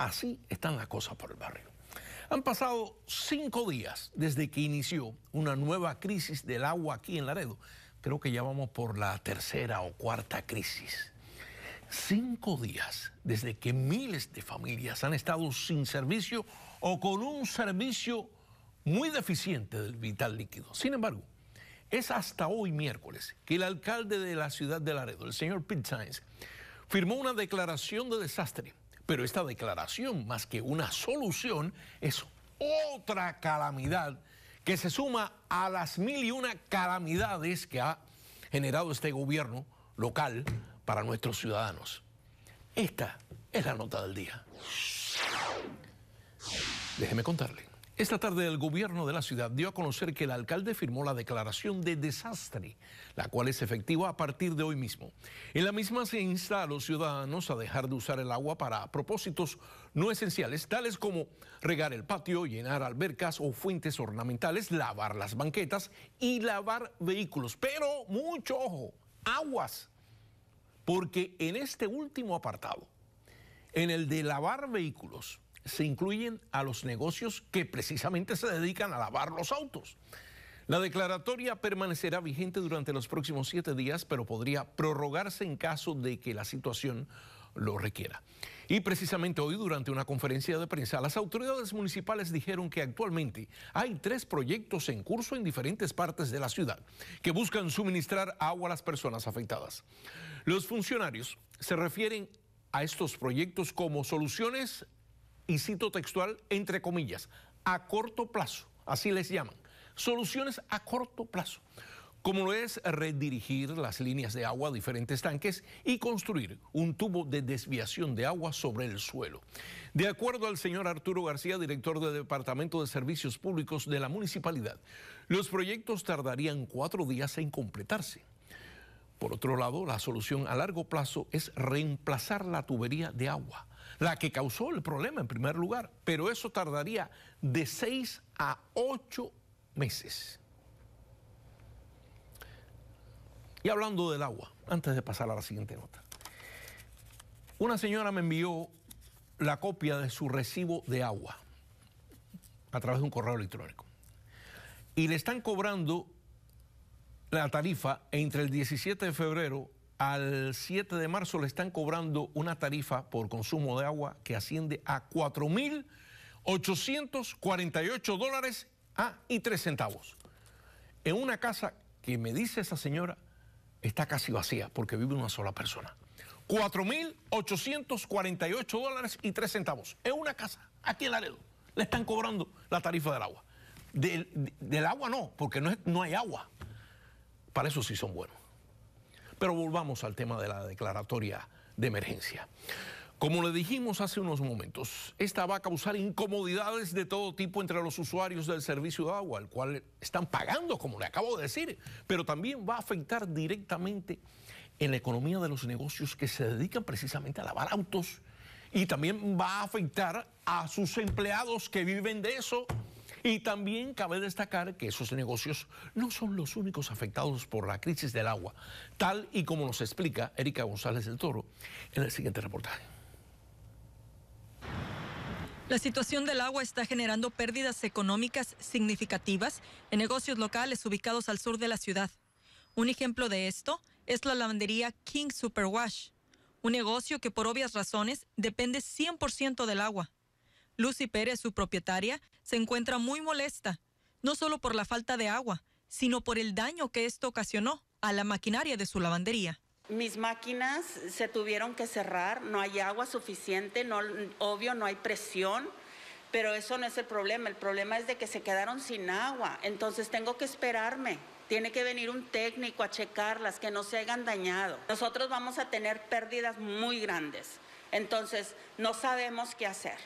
Así están las cosas por el barrio. Han pasado cinco días desde que inició una nueva crisis del agua aquí en Laredo. Creo que ya vamos por la tercera o cuarta crisis. Cinco días desde que miles de familias han estado sin servicio o con un servicio muy deficiente del vital líquido. Sin embargo, es hasta hoy miércoles que el alcalde de la ciudad de Laredo, el señor Pete Sainz, firmó una declaración de desastre pero esta declaración, más que una solución, es otra calamidad que se suma a las mil y una calamidades que ha generado este gobierno local para nuestros ciudadanos. Esta es la nota del día. Déjeme contarle. Esta tarde el gobierno de la ciudad dio a conocer que el alcalde firmó la declaración de desastre, la cual es efectiva a partir de hoy mismo. En la misma se insta a los ciudadanos a dejar de usar el agua para propósitos no esenciales, tales como regar el patio, llenar albercas o fuentes ornamentales, lavar las banquetas y lavar vehículos. Pero mucho ojo, aguas, porque en este último apartado, en el de lavar vehículos, se incluyen a los negocios que precisamente se dedican a lavar los autos. La declaratoria permanecerá vigente durante los próximos siete días, pero podría prorrogarse en caso de que la situación lo requiera. Y precisamente hoy, durante una conferencia de prensa, las autoridades municipales dijeron que actualmente hay tres proyectos en curso en diferentes partes de la ciudad que buscan suministrar agua a las personas afectadas. Los funcionarios se refieren a estos proyectos como soluciones y cito textual, entre comillas, a corto plazo, así les llaman, soluciones a corto plazo, como lo es redirigir las líneas de agua a diferentes tanques y construir un tubo de desviación de agua sobre el suelo. De acuerdo al señor Arturo García, director del Departamento de Servicios Públicos de la Municipalidad, los proyectos tardarían cuatro días en completarse. Por otro lado, la solución a largo plazo es reemplazar la tubería de agua la que causó el problema en primer lugar, pero eso tardaría de seis a ocho meses. Y hablando del agua, antes de pasar a la siguiente nota, una señora me envió la copia de su recibo de agua a través de un correo electrónico. Y le están cobrando la tarifa entre el 17 de febrero al 7 de marzo le están cobrando una tarifa por consumo de agua que asciende a 4.848 dólares ah, y 3 centavos. En una casa que me dice esa señora está casi vacía porque vive una sola persona. 4.848 dólares y 3 centavos. En una casa, aquí en Laredo, le están cobrando la tarifa del agua. Del, del agua no, porque no, es, no hay agua. Para eso sí son buenos. Pero volvamos al tema de la declaratoria de emergencia. Como le dijimos hace unos momentos, esta va a causar incomodidades de todo tipo entre los usuarios del servicio de agua, al cual están pagando, como le acabo de decir, pero también va a afectar directamente en la economía de los negocios que se dedican precisamente a lavar autos y también va a afectar a sus empleados que viven de eso y también cabe destacar que esos negocios no son los únicos afectados por la crisis del agua, tal y como nos explica Erika González del Toro en el siguiente reportaje. La situación del agua está generando pérdidas económicas significativas en negocios locales ubicados al sur de la ciudad. Un ejemplo de esto es la lavandería King Superwash, un negocio que por obvias razones depende 100% del agua. Lucy Pérez, su propietaria, se encuentra muy molesta, no solo por la falta de agua, sino por el daño que esto ocasionó a la maquinaria de su lavandería. Mis máquinas se tuvieron que cerrar, no hay agua suficiente, no, obvio no hay presión, pero eso no es el problema, el problema es de que se quedaron sin agua, entonces tengo que esperarme. Tiene que venir un técnico a checarlas, que no se hayan dañado. Nosotros vamos a tener pérdidas muy grandes, entonces no sabemos qué hacer.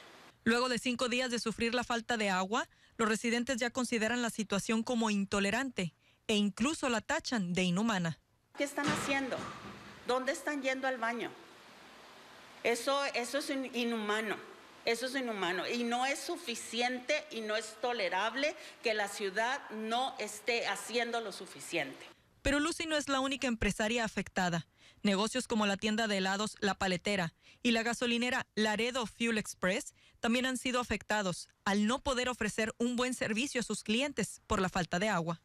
Luego de cinco días de sufrir la falta de agua, los residentes ya consideran la situación como intolerante e incluso la tachan de inhumana. ¿Qué están haciendo? ¿Dónde están yendo al baño? Eso, eso es inhumano. Eso es inhumano y no es suficiente y no es tolerable que la ciudad no esté haciendo lo suficiente. Pero Lucy no es la única empresaria afectada. Negocios como la tienda de helados La Paletera y la gasolinera Laredo Fuel Express también han sido afectados al no poder ofrecer un buen servicio a sus clientes por la falta de agua.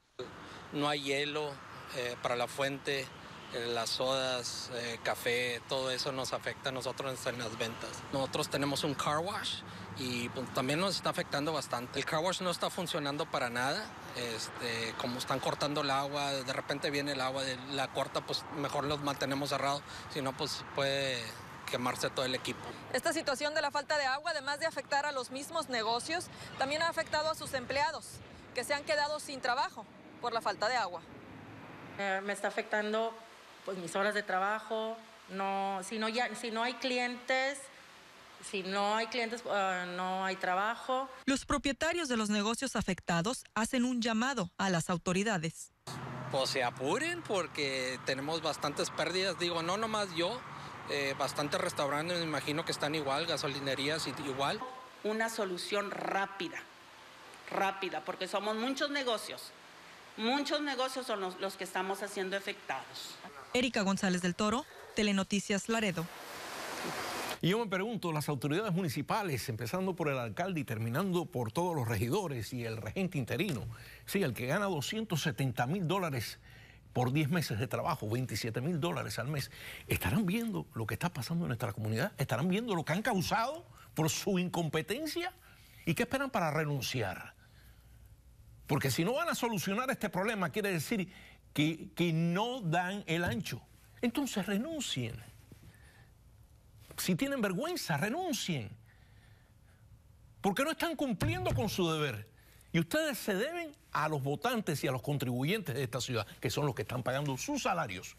No hay hielo eh, para la fuente, eh, las sodas, eh, café, todo eso nos afecta a nosotros en las ventas. Nosotros tenemos un car wash y pues, también nos está afectando bastante. El car wash no está funcionando para nada, este, como están cortando el agua, de repente viene el agua, de la corta, pues mejor los mantenemos cerrados, si no, pues puede quemarse todo el equipo. Esta situación de la falta de agua, además de afectar a los mismos negocios, también ha afectado a sus empleados, que se han quedado sin trabajo por la falta de agua. Eh, me está afectando pues mis horas de trabajo, no, si no, hay clientes, si no hay clientes, ah, no hay trabajo. Los propietarios de los negocios afectados hacen un llamado a las autoridades. Pues se apuren porque tenemos bastantes pérdidas. Digo, no nomás yo, eh, bastantes restaurantes me imagino que están igual, gasolinerías igual. Una solución rápida, rápida, porque somos muchos negocios. Muchos negocios son los que estamos haciendo afectados. Erika González del Toro, Telenoticias Laredo. Y yo me pregunto, las autoridades municipales, empezando por el alcalde y terminando por todos los regidores y el regente interino, sí, el que gana 270 mil dólares por 10 meses de trabajo, 27 mil dólares al mes, ¿estarán viendo lo que está pasando en nuestra comunidad? ¿Estarán viendo lo que han causado por su incompetencia? ¿Y qué esperan para renunciar? Porque si no van a solucionar este problema, quiere decir que, no dan el ancho. Entonces renuncien. Si tienen vergüenza, renuncien. Porque no están cumpliendo con su deber. Y ustedes se deben a los votantes y a los contribuyentes de esta ciudad, que son los que están pagando sus salarios.